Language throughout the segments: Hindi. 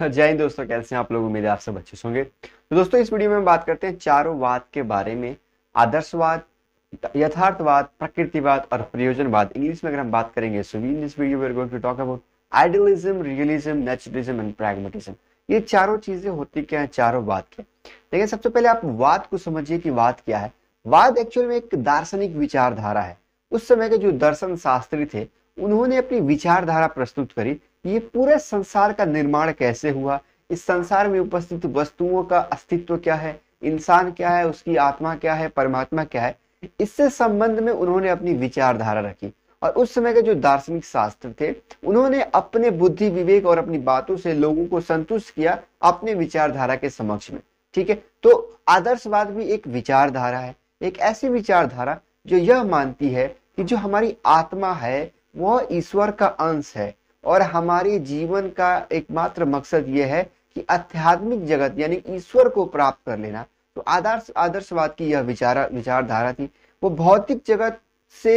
हाँ, जय हिंद दोस्तों कैसे हैं आप लोग उम्मीद है आप सब अच्छे होंगे तो दोस्तों इस वीडियो में बात करते हैं चारों वाद के बारे में आदर्शवाद यथार्थवाद प्रकृतिवाद और प्रयोजनवाद इंग्लिश में अगर हम बात करेंगे so we in this video we are going to talk about idealism realism naturalism and pragmatism ये चारों चीजें होती क्या है चारों वाद के देखिए सबसे पहले आप वाद को समझिए कि वाद क्या है वाद एक्चुअल में एक दार्शनिक विचारधारा है उस समय के जो दर्शन शास्त्री थे उन्होंने अपनी विचारधारा प्रस्तुत करी ये पूरे संसार का निर्माण कैसे हुआ इस संसार में उपस्थित वस्तुओं का अस्तित्व क्या है इंसान क्या है उसकी आत्मा क्या है परमात्मा क्या है इससे संबंध में उन्होंने अपनी विचारधारा रखी और उस समय के जो दार्शनिक शास्त्र थे उन्होंने अपने बुद्धि विवेक और अपनी बातों से लोगों को संतुष्ट किया अपने विचारधारा के समक्ष में ठीक है तो आदर्शवाद भी एक विचारधारा है एक ऐसी विचारधारा जो यह मानती है कि जो हमारी आत्मा है वह ईश्वर का अंश है और हमारे जीवन का एकमात्र मकसद यह है कि आध्यात्मिक जगत यानी ईश्वर को प्राप्त कर लेना तो आदर्श आदर्शवाद की यह विचार विचारधारा थी वो भौतिक जगत से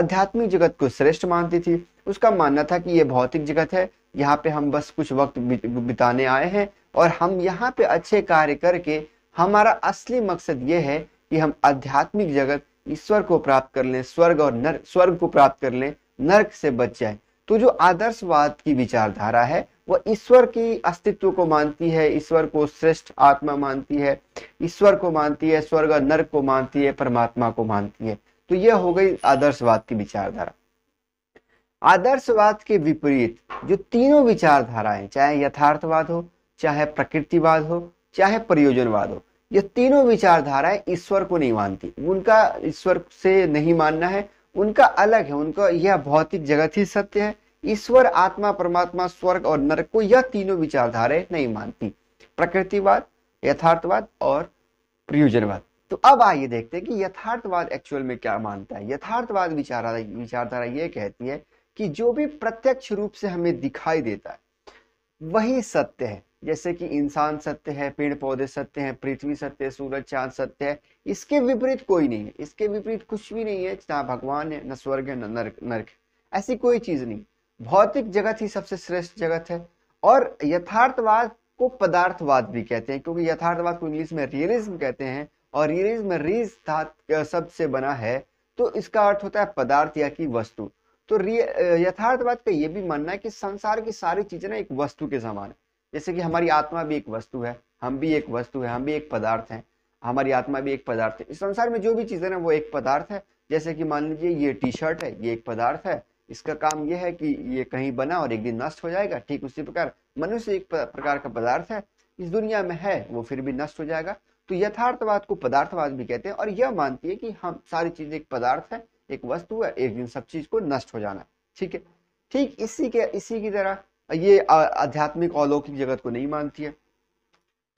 आध्यात्मिक जगत को श्रेष्ठ मानती थी उसका मानना था कि यह भौतिक जगत है यहाँ पे हम बस कुछ वक्त बिताने आए हैं और हम यहाँ पे अच्छे कार्य करके हमारा असली मकसद ये है कि हम आध्यात्मिक जगत ईश्वर को प्राप्त कर लें स्वर्ग और नर स्वर्ग को प्राप्त कर लें नर्क से बच जाए तो जो आदर्शवाद की विचारधारा है वह ईश्वर की अस्तित्व को मानती है ईश्वर को श्रेष्ठ आत्मा मानती है ईश्वर को मानती है स्वर्ग नर्क को मानती है परमात्मा को मानती है तो यह हो गई आदर्शवाद की विचारधारा आदर्शवाद के विपरीत जो तीनों विचारधाराएं चाहे यथार्थवाद हो चाहे प्रकृतिवाद हो चाहे प्रयोजनवाद हो ये तीनों विचारधाराएं ईश्वर को नहीं मानती उनका ईश्वर से नहीं मानना है उनका अलग है उनका यह भौतिक जगत ही सत्य है ईश्वर आत्मा परमात्मा स्वर्ग और नरक को यह तीनों विचारधाराएं नहीं मानती प्रकृतिवाद यथार्थवाद और प्रयोजनवाद तो अब आइए देखते हैं कि यथार्थवाद एक्चुअल में क्या मानता है यथार्थवाद विचारधारा विचारधारा ये कहती है कि जो भी प्रत्यक्ष रूप से हमें दिखाई देता है वही सत्य है जैसे कि इंसान सत्य है पेड़ पौधे सत्य है पृथ्वी सत्य है सूरज चांद सत्य है इसके विपरीत कोई नहीं है इसके विपरीत कुछ भी नहीं है ना भगवान है न स्वर्ग है न नर्क नर्क ऐसी कोई चीज नहीं भौतिक जगत ही सबसे श्रेष्ठ जगत है और यथार्थवाद को पदार्थवाद भी कहते हैं क्योंकि यथार्थवाद को इंग्लिश में रियलिज्म कहते हैं और रियलिज्म रीज शब्द से बना है तो इसका अर्थ होता है पदार्थ या की वस्तु तो यथार्थवाद का यह भी मानना है कि संसार की सारी चीजें ना एक वस्तु के समान है जैसे कि हमारी आत्मा भी एक वस्तु है हम भी एक वस्तु है हम भी एक पदार्थ हैं हमारी आत्मा भी एक पदार्थ है इस संसार में जो भी चीज़ें हैं वो एक पदार्थ है जैसे कि मान लीजिए ये टी शर्ट है ये एक पदार्थ है इसका काम यह है कि ये कहीं बना और एक दिन नष्ट हो जाएगा ठीक उसी प्रकार मनुष्य एक प्रकार का पदार्थ है इस दुनिया में है वो फिर भी नष्ट हो जाएगा तो यथार्थवाद को पदार्थवाद भी कहते हैं और यह मानती है कि हम सारी चीज़ एक पदार्थ है एक वस्तु है एक दिन सब चीज़ को नष्ट हो जाना ठीक है ठीक इसी के इसी की तरह ये आध्यात्मिक अलौकिक जगत को नहीं मानती है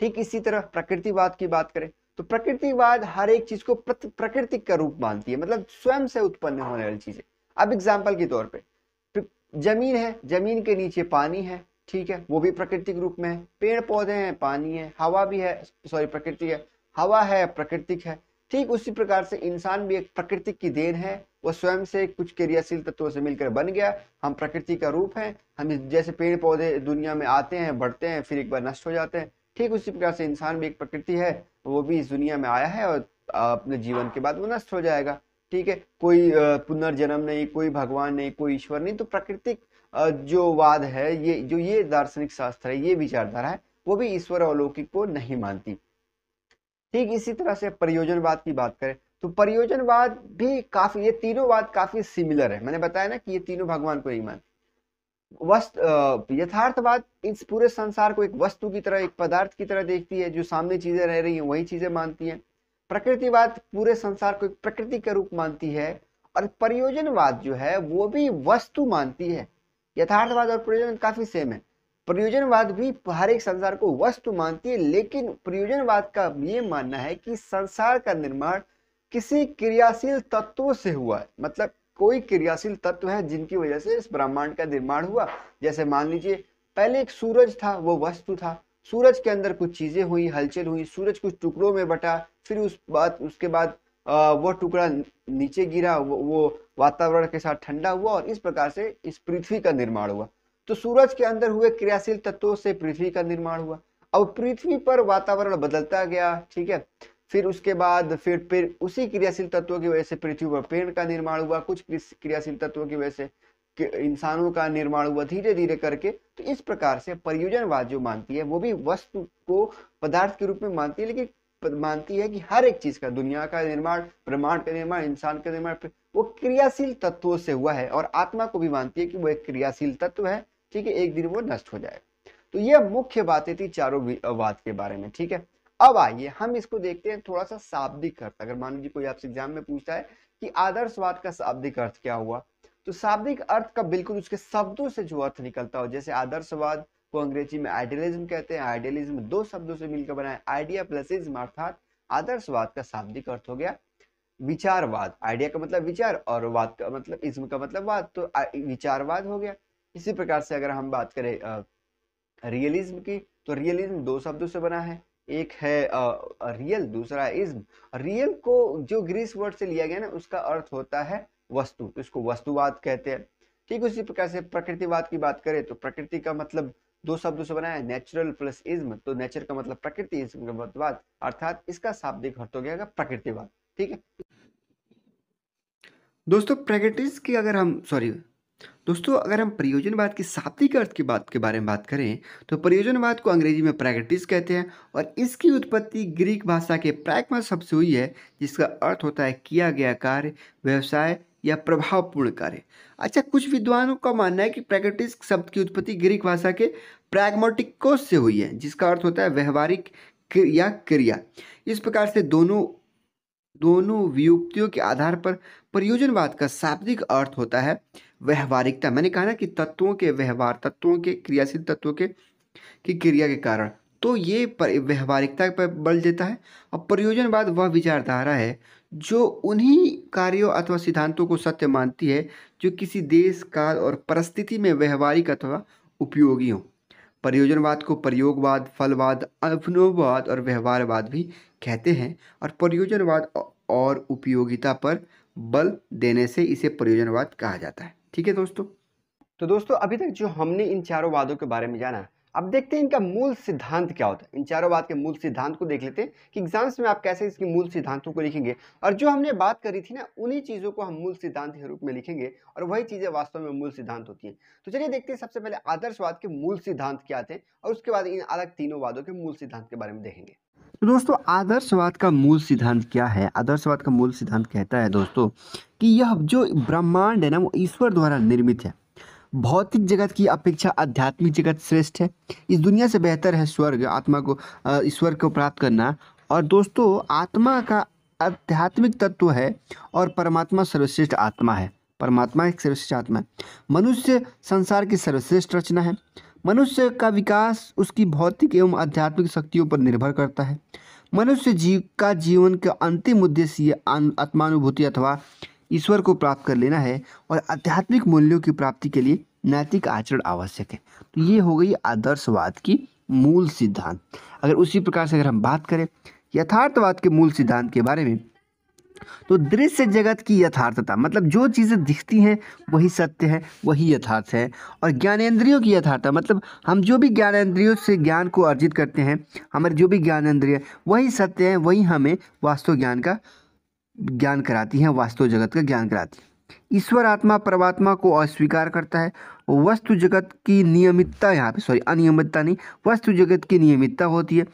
ठीक इसी तरह प्रकृतिवाद की बात करें तो प्रकृतिवाद हर एक चीज को प्रकृतिक का रूप मानती है मतलब स्वयं से उत्पन्न होने वाली चीजें अब एग्जाम्पल के तौर पर जमीन है जमीन के नीचे पानी है ठीक है वो भी प्रकृतिक रूप में है पेड़ पौधे हैं पानी है हवा भी है सॉरी प्रकृति है हवा है प्रकृतिक है ठीक उसी प्रकार से इंसान भी एक प्रकृति की देन है वो स्वयं से कुछ क्रियाशील तत्वों से मिलकर बन गया हम प्रकृति का रूप है हम जैसे पेड़ पौधे दुनिया में आते हैं बढ़ते हैं फिर एक बार नष्ट हो जाते हैं ठीक उसी प्रकार से इंसान भी एक प्रकृति है वो भी इस दुनिया में आया है और अपने जीवन के बाद वो नष्ट हो जाएगा ठीक है कोई पुनर्जन्म नहीं कोई भगवान नहीं कोई ईश्वर नहीं तो प्राकृतिक जो वाद है ये जो ये दार्शनिक शास्त्र है ये विचारधारा है वो भी ईश्वर अलौकिक को नहीं मानती ठीक इसी तरह से प्रयोजनवाद की बात करें तो परियोजनवाद भी काफी ये तीनों वाद काफी सिमिलर है मैंने बताया ना कि ये तीनों भगवान को ही मानते वस्तु यथार्थवाद इस पूरे संसार को एक वस्तु की तरह एक पदार्थ की तरह देखती है जो सामने चीजें रह रही हैं वही चीजें मानती हैं प्रकृतिवाद पूरे संसार को एक प्रकृति के रूप मानती है और परियोजनवाद जो है वो भी वस्तु मानती है यथार्थवाद और प्रयोजन काफी सेम है प्रयोजनवाद भी हर एक संसार को वस्तु मानती है लेकिन प्रयोजनवाद का ये मानना है कि संसार का निर्माण किसी क्रियाशील तत्व से हुआ है मतलब कोई क्रियाशील तत्व है जिनकी वजह से इस ब्रह्मांड का निर्माण हुआ जैसे मान लीजिए पहले एक सूरज था वो वस्तु था सूरज के अंदर कुछ चीजें हुई हलचल हुई सूरज कुछ टुकड़ों में बटा फिर उस बात उसके बाद वो टुकड़ा नीचे गिरा वो, वो वातावरण के साथ ठंडा हुआ और इस प्रकार से इस पृथ्वी का निर्माण हुआ तो सूरज के अंदर हुए क्रियाशील तत्वों से पृथ्वी का निर्माण हुआ अब पृथ्वी पर वातावरण बदलता गया ठीक है फिर उसके बाद फिर फिर उसी क्रियाशील तत्वों की वजह से पृथ्वी पर पेड़ का निर्माण हुआ कुछ क्रियाशील तत्वों की वजह से इंसानों का निर्माण हुआ धीरे धीरे करके तो इस प्रकार से परियोजनवाद जो मानती है वो भी वस्तु को पदार्थ के रूप में मानती है लेकिन मानती है कि हर एक चीज का दुनिया का निर्माण ब्रह्मांड का निर्माण इंसान का निर्माण वो क्रियाशील तत्वों से हुआ है और आत्मा को भी मानती है कि वो एक क्रियाशील तत्व है ठीक है एक दिन वो नष्ट हो जाए तो यह मुख्य बातें थी चारों वाद के बारे में ठीक है अब आइए हम इसको देखते हैं थोड़ा सा शाब्दिक अर्थ अगर मान लीजिए कोई आपसे एग्जाम में पूछता है कि आदर्शवाद का शाब्दिक अर्थ क्या हुआ तो शाब्दिक अर्थ का बिल्कुल उसके शब्दों से जो अर्थ निकलता हो जैसे आदर्शवाद को अंग्रेजी में आइडियलिज्म कहते हैं आइडियलिज्म दो शब्दों से मिलकर बनाए आइडिया प्लस अर्थात आदर्शवाद का शाब्दिक अर्थ हो गया विचारवाद आइडिया का मतलब विचार और वाद का मतलब इज्म का मतलब वाद तो विचारवाद हो गया इसी प्रकार से अगर हम बात करें रियलिज्म की तो रियलिज्म दो शब्दों से बना है एक है रियल दूसरा इज रियल को जो ग्रीस वर्ड से लिया गया ना उसका अर्थ होता है वस्तु तो इसको वस्तुवाद कहते हैं ठीक उसी प्रकार से प्रकृतिवाद की बात करें तो प्रकृति का मतलब दो शब्दों से बनाया नेचुरल प्लस इज्म तो नेचर का मतलब प्रकृति इज्म का मतवाद अर्थात इसका शाब्दिक अर्थ हो गया प्रकृतिवाद ठीक है दोस्तों प्रकृति की अगर हम सॉरी दोस्तों अगर हम प्रयोजनवाद के शाब्दिक अर्थ की बात के बारे में बात करें तो प्रयोजनवाद को अंग्रेजी में प्रैगटिस कहते हैं और इसकी उत्पत्ति ग्रीक भाषा के प्रैगमा शब्द से हुई है जिसका अर्थ होता है किया गया कार्य व्यवसाय या प्रभावपूर्ण कार्य अच्छा कुछ विद्वानों का मानना है कि प्रैगटिस शब्द की उत्पत्ति ग्रीक भाषा के प्रैगमोटिकोस से हुई है जिसका अर्थ होता है व्यवहारिक क्रिया क्रिया इस प्रकार से दोनों दोनों वियुक्तियों के आधार पर प्रयोजनवाद का शाब्दिक अर्थ होता है व्यवहारिकता मैंने कहा ना कि तत्वों के व्यवहार तत्वों के क्रियाशील तत्वों के की क्रिया के कारण तो ये व्यवहारिकता पर बल देता है और प्रयोजनवाद वह विचारधारा है जो उन्हीं कार्यों अथवा सिद्धांतों को सत्य मानती है जो किसी देश काल और परिस्थिति में व्यवहारिक अथवा उपयोगी हों प्रयोजनवाद को प्रयोगवाद फलवाद अभिनववाद और व्यवहारवाद भी कहते हैं और प्रयोजनवाद और उपयोगिता पर बल देने से इसे प्रयोजनवाद कहा जाता है ठीक है दोस्तों तो दोस्तों अभी तक जो हमने इन चारों वादों के बारे में जाना अब देखते हैं इनका मूल सिद्धांत क्या होता है इन चारों बात के मूल सिद्धांत को देख लेते हैं कि एग्जाम्स में आप कैसे इसके मूल सिद्धांतों को लिखेंगे और जो हमने बात करी थी ना उन्हीं चीज़ों को हम मूल सिद्धांत के रूप में लिखेंगे और वही चीज़ें वास्तव में मूल सिद्धांत होती हैं तो चलिए देखते हैं सबसे पहले आदर्शवाद के मूल सिद्धांत क्या आते हैं और उसके बाद इन अलग तीनों वादों के मूल सिद्धांत के बारे में देखेंगे तो दोस्तों आदर्शवाद का मूल सिद्धांत क्या है आदर्शवाद का मूल सिद्धांत कहता है दोस्तों कि यह जो ब्रह्मांड है ना वो ईश्वर द्वारा निर्मित है भौतिक जगत की अपेक्षा आध्यात्मिक जगत श्रेष्ठ है इस दुनिया से बेहतर है स्वर्ग आत्मा को ईश्वर को प्राप्त करना और दोस्तों आत्मा का आध्यात्मिक तत्व है और परमात्मा सर्वश्रेष्ठ आत्मा है परमात्मा एक सर्वश्रेष्ठ आत्मा है मनुष्य संसार की सर्वश्रेष्ठ रचना है मनुष्य का विकास उसकी भौतिक एवं आध्यात्मिक शक्तियों पर निर्भर करता है मनुष्य जीव का जीवन का अंतिम उद्देश्य आत्मानुभूति अथवा ईश्वर को प्राप्त कर लेना है और आध्यात्मिक मूल्यों की प्राप्ति के लिए नैतिक आचरण आवश्यक है तो ये हो गई आदर्शवाद की मूल सिद्धांत अगर उसी प्रकार से अगर हम बात करें यथार्थवाद के मूल सिद्धांत के बारे में तो दृश्य जगत की यथार्थता मतलब जो चीज़ें दिखती हैं वही सत्य है वही यथार्थ है और ज्ञानेंद्रियों की यथार्थता मतलब हम जो भी ज्ञानेंद्रियों से ज्ञान को अर्जित करते हैं हमारे जो भी ज्ञानेंद्रिय वही सत्य है वही हमें वास्तव ज्ञान का ज्ञान कराती हैं वास्तव जगत का ज्ञान कराती हैं ईश्वर आत्मा परमात्मा को अस्वीकार करता है वस्तु जगत की नियमितता यहाँ पे सॉरी अनियमितता नहीं वस्तु जगत की नियमितता होती है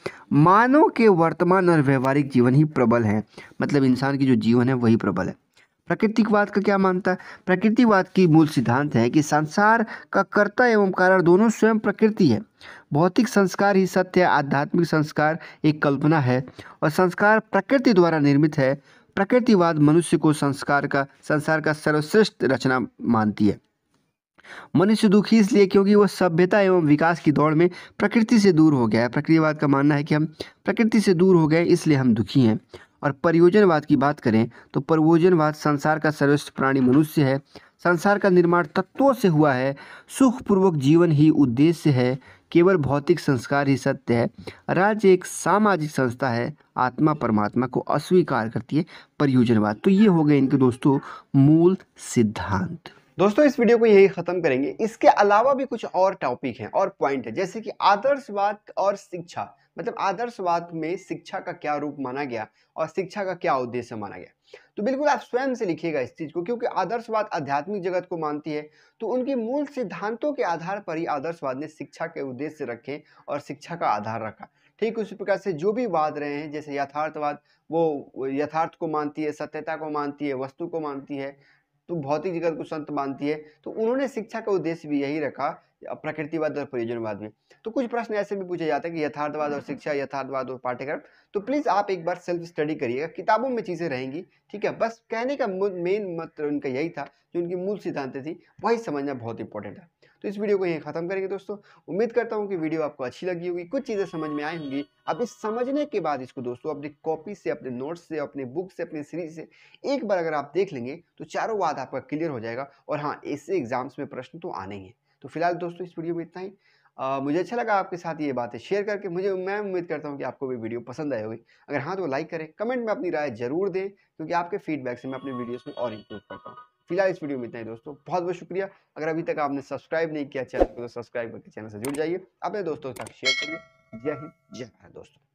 मानव के वर्तमान और व्यवहारिक जीवन ही प्रबल है मतलब इंसान की जो जीवन है वही प्रबल है प्रकृतिकवाद का क्या मानता है प्रकृतिवाद की मूल सिद्धांत है कि संसार का कर्ता एवं कारण दोनों स्वयं प्रकृति है भौतिक संस्कार ही सत्य है आध्यात्मिक संस्कार एक कल्पना है और संस्कार प्रकृति द्वारा निर्मित है प्रकृतिवाद मनुष्य को संस्कार का संसार का सर्वश्रेष्ठ रचना मानती है मनुष्य दुखी इसलिए क्योंकि वह सभ्यता एवं विकास की दौड़ में प्रकृति से दूर हो गया है प्रकृतिवाद का मानना है कि हम प्रकृति से दूर हो गए इसलिए हम दुखी हैं और परियोजनवाद की बात करें तो परियोजनवाद संसार का सर्वश्रेष्ठ प्राणी मनुष्य है संसार का निर्माण तत्वों से हुआ है सुखपूर्वक जीवन ही उद्देश्य है केवल भौतिक संस्कार ही सत्य है राज्य एक सामाजिक संस्था है आत्मा परमात्मा को अस्वीकार करती है परियोजनवाद तो ये हो गए इनके दोस्तों मूल सिद्धांत दोस्तों इस वीडियो को यही ख़त्म करेंगे इसके अलावा भी कुछ और टॉपिक हैं और पॉइंट है जैसे कि आदर्शवाद और शिक्षा मतलब आदर्शवाद में शिक्षा का क्या रूप माना गया और शिक्षा का क्या उद्देश्य माना गया तो बिल्कुल आप स्वयं से लिखिएगा इस चीज़ को क्योंकि आदर्शवाद आध्यात्मिक जगत को मानती है तो उनके मूल सिद्धांतों के आधार पर ही आदर्शवाद ने शिक्षा के उद्देश्य रखे और शिक्षा का आधार रखा ठीक उसी प्रकार से जो भी वाद रहे हैं जैसे यथार्थवाद वो यथार्थ को मानती है सत्यता को मानती है वस्तु को मानती है तो भौतिक जगत को संत मानती है तो उन्होंने शिक्षा का उद्देश्य भी यही रखा प्रकृतिवाद और प्रयोजनवाद में तो कुछ प्रश्न ऐसे भी पूछे जाते हैं कि यथार्थवाद और शिक्षा यथार्थवाद और पाठ्यक्रम तो प्लीज़ आप एक बार सेल्फ स्टडी करिएगा किताबों में चीज़ें रहेंगी ठीक है बस कहने का मेन मतलब उनका यही था जो उनकी मूल सिद्धांत थी वही समझना बहुत इंपॉर्टेंट है तो इस वीडियो को यहीं ख़त्म करेंगे दोस्तों उम्मीद करता हूँ कि वीडियो आपको अच्छी लगी होगी कुछ चीज़ें समझ में आई होंगी अब इस समझने के बाद इसको दोस्तों अपनी कॉपी से अपने नोट्स से अपने बुक से अपने सीरीज से एक बार अगर आप देख लेंगे तो चारों वाद आपका क्लियर हो जाएगा और हाँ ऐसे एग्जाम्स में प्रश्न तो आने ही हैं तो फिलहाल दोस्तों इस वीडियो में इतना ही आ, मुझे अच्छा लगा आपके साथ ये बातें शेयर करके मुझे मैं उम्मीद करता हूँ कि आपको भी वीडियो पसंद आए होगी अगर हाँ तो लाइक करें कमेंट में अपनी राय जरूर दें क्योंकि आपके फीडबैक से मैं अपने वीडियोस में और इम्प्रूव करता हूँ फिलहाल इस वीडियो में इतना ही दोस्तों बहुत बहुत शुक्रिया अगर अभी तक आपने सब्सक्राइब नहीं किया चैनल को तो सब्सक्राइब करके चैनल से जुड़ जाइए अपने दोस्तों के साथ शेयर करिए जय हिंद जय भारत दोस्तों